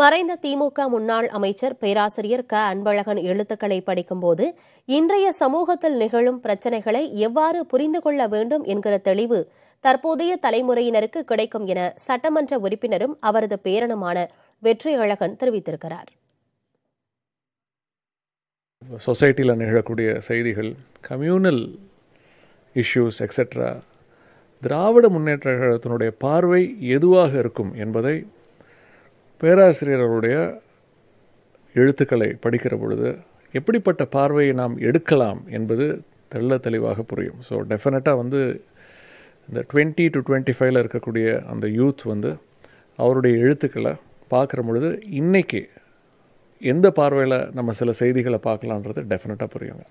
மறைந்த திமுக முன்னாள் அமைச்சர் பேராசிரியர் க அன்பழகன் எழுத்துக்களை படிக்கும்போது இன்றைய சமூகத்தில் நிகழும் பிரச்சினைகளை எவ்வாறு புரிந்து கொள்ள வேண்டும் என்கிற தெளிவு தற்போதைய தலைமுறையினருக்கு கிடைக்கும் என சட்டமன்ற உறுப்பினரும் அவரது பேரனுமான வெற்றி அழகன் தெரிவித்திருக்கிறார் சொசைட்டியில் நிகழக்கூடிய செய்திகள் கம்யூனல் இஷ்யூஸ் எக்ஸெட்ரா திராவிட முன்னேற்ற கழகத்தினுடைய பார்வை எதுவாக இருக்கும் என்பதை பேராசிரியர் அவருடைய எழுத்துக்களை படிக்கிற பொழுது எப்படிப்பட்ட பார்வையை நாம் எடுக்கலாம் என்பது தெள்ள தெளிவாக புரியும் ஸோ டெஃபினட்டாக வந்து இந்த டுவெண்ட்டி டு டுவெண்ட்டி ஃபைவ்ல இருக்கக்கூடிய அந்த யூத் வந்து அவருடைய எழுத்துக்களை பார்க்குற பொழுது இன்றைக்கி எந்த பார்வையில் நம்ம சில செய்திகளை பார்க்கலான்றது டெஃபினட்டாக புரியுங்க